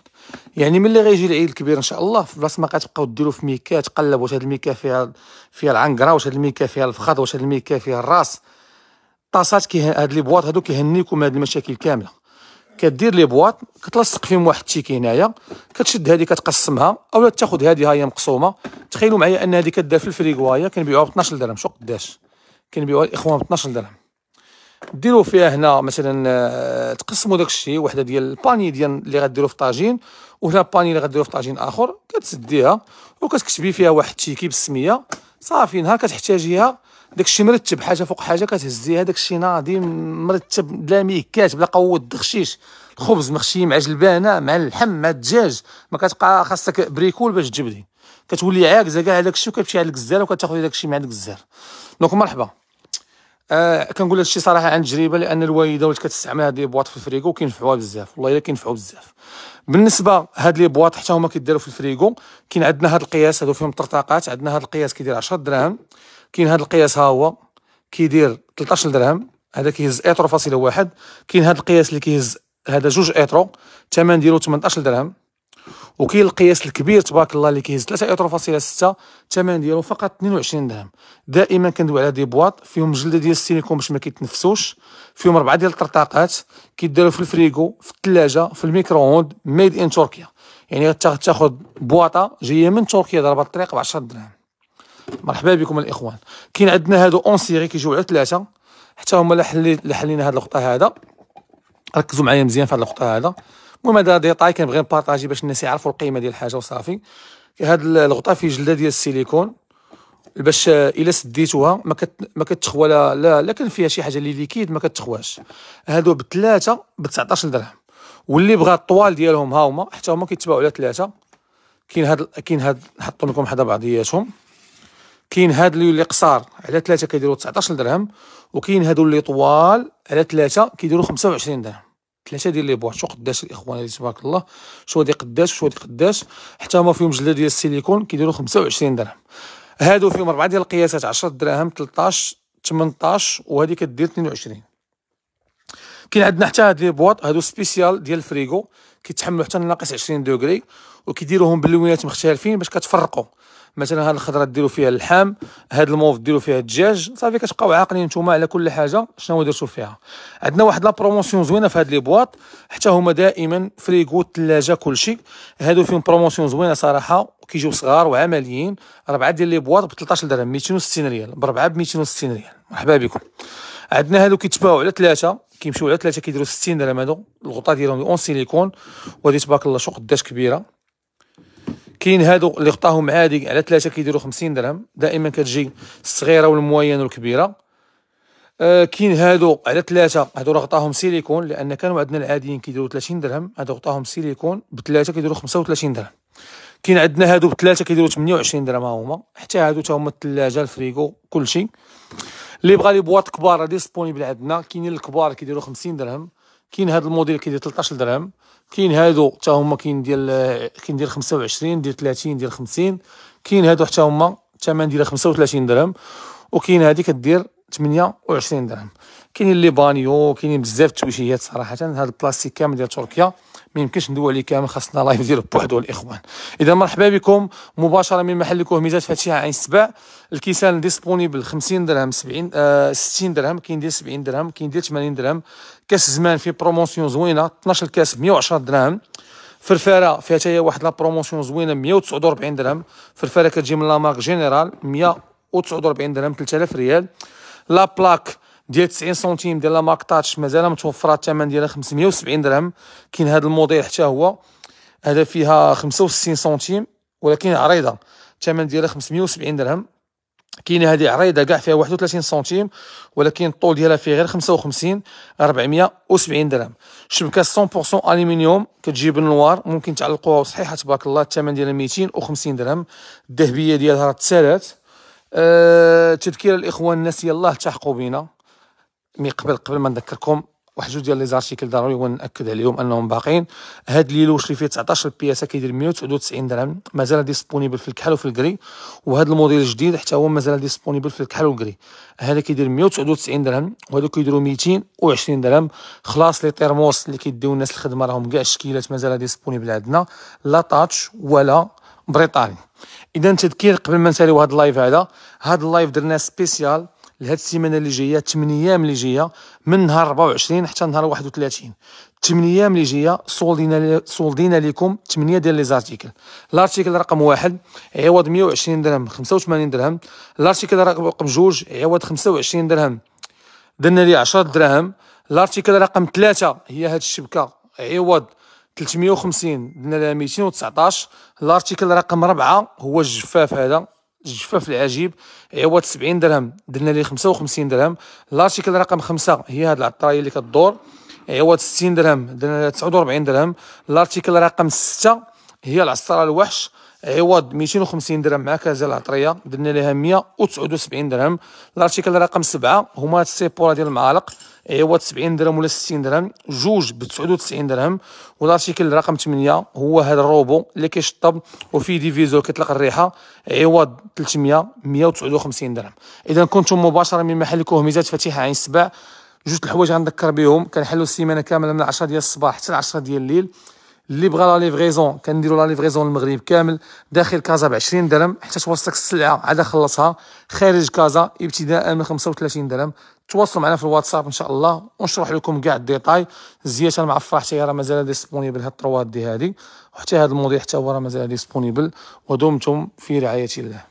A: يعني ملي غيجي العيد الكبير ان شاء الله في بلاصه ما كتبقاو ديرو في ميكا تقلب واش هاد الميكا فيها فيها العنكره واش هاد الميكا فيها الفخذ واش هاد الميكا فيها الراس طاسات كي هاد لي بواط هادو كيهنيكم هاد المشاكل كامله كدير لي بواط كتلصق فيهم واحد التيكي هنايا كتشد هادي كتقسمها اولا تاخذ هادي ها هي مقسومه تخيلوا معايا ان هادي كدار في هايا كنبيعوها ب 12 درهم شو قداش كنبيعوها الاخوان ب 12 درهم ديروا فيها هنا مثلا آه، تقسموا داك الشيء وحده ديال الباني ديال اللي غديروا في الطاجين وهنا الباني اللي غديروا في طاجين اخر كتسديها وكتكتبي فيها واحد التيكي بالسميه صافي نهار كتحتاجيها داك الشيء مرتب حاجه فوق حاجه كتهزيها داك الشيء ناضي مرتب بلا ميكات بلا قوة دخشيش الخبز مخشي مع جلبانه مع اللحم مع الدجاج ما كتبقى خاصك بريكول باش تجبدي كتولي عاكزه كاع على داك الشيء وكتمشي على الكزار وكتاخذي داك الشيء مع الكزار دونك مرحبا آه كنقول هادشي صراحه عن تجربه لان الوالده ولات كتستعمل هاد لي بواط في الفريكو كينفعوها بزاف والله الا كينفعو بزاف بالنسبه هاد لي بواط حتى هما كيداروا في الفريكو كاين عندنا هاد القياس هادو فيهم طرطاقات عندنا هاد القياس كيدير 10 دراهم كاين هاد القياس ها هو كيدير 13 درهم هذا كيهز ايترو فاصله واحد كاين هاد القياس اللي كيهز هذا جوج ايترو الثمن ديالو 18 درهم وكاين القياس الكبير تبارك الله اللي كيهز 3 فاصله 6 الثمن ديالو فقط 22 درهم دائما كندوي على دي بواط فيهم جلده ديال السيليكون باش ما كيتنفسوش فيهم ربعة ديال الطرطاقات كيداروا في الفريغو في الثلاجه في الميكرووند ميد ان تركيا يعني تاخذ بواطه جايه من تركيا ضربه الطريق ب 10 درهم مرحبا بكم الاخوان كاين عندنا هادو اون سيري كيجيو على ثلاثه حتى هما لا حلينا هاد اللقطه هذا ركزوا معايا مزيان في هاد اللقطه هذا المهم هذا ديتاي كنبغي نبارطاجي باش الناس يعرفوا القيمه ديال الحاجه وصافي هاد الغطاء فيه جلده ديال السيليكون باش الا سديتوها ما كت ما كتخوى لا لا, كان فيها شي حاجه اللي ليكيد ما كتخواش هادو بثلاثه ب 19 درهم واللي بغى الطوال ديالهم ها هما حتى هما كيتباعوا على ثلاثه كاين هاد كاين هاد نحطهم لكم حدا بعضياتهم كاين هاد اللي قصار على ثلاثه كيديروا 19 درهم وكاين هادو اللي طوال على ثلاثه كيديروا 25 درهم ثلاثه ديال لي بواط شو قداش الاخوان اللي تبارك الله شو هادي قداش شو هادي قداش حتى هما فيهم جلده ديال السيليكون كيديروا 25 درهم هادو فيهم اربعه ديال القياسات 10 دراهم 13 18 وهادي كدير 22 كاين عندنا حتى هاد لي بواط هادو سبيسيال ديال الفريغو كيتحملوا حتى ناقص 20 دوغري وكيديروهم بلوينات مختلفين باش كتفرقوا مثلا هاد الخضره ديروا فيها اللحم هاد الموف ديروا فيها الدجاج صافي كتبقاو عاقلين نتوما على كل حاجه شنو درتو فيها عندنا واحد لا بروموسيون زوينه في هاد لي بواط حتى هما دائما فريغو الثلاجه كلشي هادو فيهم بروموسيون زوينه صراحه كيجيو صغار وعمليين ربعه ديال لي بواط ب 13 درهم 260 ريال بربعه ب 260 ريال مرحبا بكم عندنا هادو كيتباعوا على ثلاثه كيمشيو على ثلاثه كيديروا 60 درهم هادو الغطاء ديالهم اون سيليكون وهادي تبارك الله شو قداش كبيره كاين هادو اللي قطاهم عادي على ثلاثه كيديروا 50 درهم دائما كتجي الصغيره والموينه والكبيره آه كاين هادو على ثلاثه هادو راه غطاهم سيليكون لان كانوا عندنا العاديين كيديروا 30 درهم هادو غطاهم سيليكون بثلاثه كيديروا 35 درهم كاين عندنا هادو بثلاثه كيديروا 28 درهم هما حتى هادو حتى هما الثلاجه الفريغو كلشي اللي بغى لي بواط كبار ديسبونيبل عندنا كاينين الكبار كيديروا 50 درهم كاين هذا الموديل كيدير 13 درهم كاين هادو حتى هما كاين ديال كاين ديال 25 ديال 30 ديال 50 كاين هادو حتى هما الثمن ديالها 35 درهم وكاين هادي كدير 28 درهم كاينين لي بانيو كاينين بزاف التويشيات صراحه هذا البلاستيك كامل ديال تركيا ما يمكنش ندوي عليه كامل خاصنا لايف ديال بوحدو الاخوان اذا مرحبا بكم مباشره من محل كوهميزات فاتحه عين السبع الكيسان ديسبونيبل 50 درهم 70 آه 60 درهم كاين ديال 70 درهم كاين ديال 80 درهم كاس زمان فيه بروموسيون زوينه 12 كاس 110 درهم فرفاره فيها حتى هي واحد لا بروموسيون زوينه 149 درهم فرفاره كتجي من لا مارك جينيرال 149 درهم 3000 ريال لا بلاك ديال 90 سنتيم ديال لا مارك تاتش مازال متوفره الثمن ديالها 570 درهم كاين هذا الموديل حتى هو هذا فيها 65 سنتيم ولكن عريضه الثمن ديالها 570 درهم كاينه هذه عريضه كاع فيها 31 سنتيم ولكن الطول ديالها فيه غير 55 470 درهم شبكه 100% الومنيوم كتجيب نوار ممكن تعلقوها صحيحه تبارك الله الثمن ديالها 250 درهم الذهبيه ديالها راه تسالات أه تذكير الاخوان الناس يلاه التحقوا بينا من قبل قبل ما نذكركم واحد جوج ديال لي زارتيكل ضروري ونأكد عليهم انهم باقيين هاد ليلو اللي فيه 19 بياسه كيدير 199 درهم مازال ديسبونيبل في الكحل وفي الكري وهاد الموديل الجديد حتى هو مازال ديسبونيبل في الكحل والكري هذا كيدير 199 درهم وهادو كيديروا 220 درهم خلاص لي تيرموس اللي كيديو الناس الخدمه راهم كاع الشكيلات مازال ديسبونيبل عندنا لا تاتش ولا بريطاني اذا تذكير قبل ما نساليو هاد اللايف هذا هاد اللايف درناه سبيسيال لهاد السيمانه اللي جايه 8 ايام اللي جايه من نهار 24 حتى نهار 31 8 ايام اللي جايه سولدينا سولدينا لكم 8 ديال لي زارتيكل لارتيكل رقم واحد عوض 120 درهم 85 درهم لارتيكل رقم جوج عوض 25 درهم درنا ليه 10 دراهم لارتيكل رقم ثلاثة هي هاد الشبكه عوض 350 درنا لها 219 لارتيكل رقم ربعة هو الجفاف هذا الجفاف العجيب عوض 70 درهم درنا ليه 55 درهم لارتيكل رقم 5 هي هاد العطاريه اللي كدور عوض 60 درهم درنا لها 49 درهم لارتيكل رقم 6 هي العصاره الوحش عوض 250 درهم مع كازا العطريه درنا لها 179 درهم الارتيكل رقم 7 هما هاد السيبوره ديال المعالق عوض 70 درهم ولا 60 درهم جوج ب 99 درهم والارتيكل رقم 8 هو هذا الروبو اللي كيشطب وفيه ديفيزور كيطلق الريحه عوض 300 159 درهم اذا كنتم مباشره من محل كوهميزات فتيحه عين السبع جوج الحوايج غنذكر بهم كنحلوا السيمانه كامله من 10 ديال الصباح حتى 10 ديال الليل اللي بغى لا ليفريزون كنديروا لا ليفريزون المغرب كامل داخل كازا ب 20 درهم حتى توصلك السلعه عاد خلصها خارج كازا ابتداء من 35 درهم تواصلوا معنا في الواتساب ان شاء الله ونشرح لكم كاع الديتاي زياده مع الفرح حتى راه مازال ديسبونيبل هاد الطروات دي هادي وحتى هاد الموضوع حتى هو راه مازال ديسبونيبل ودمتم في رعايه الله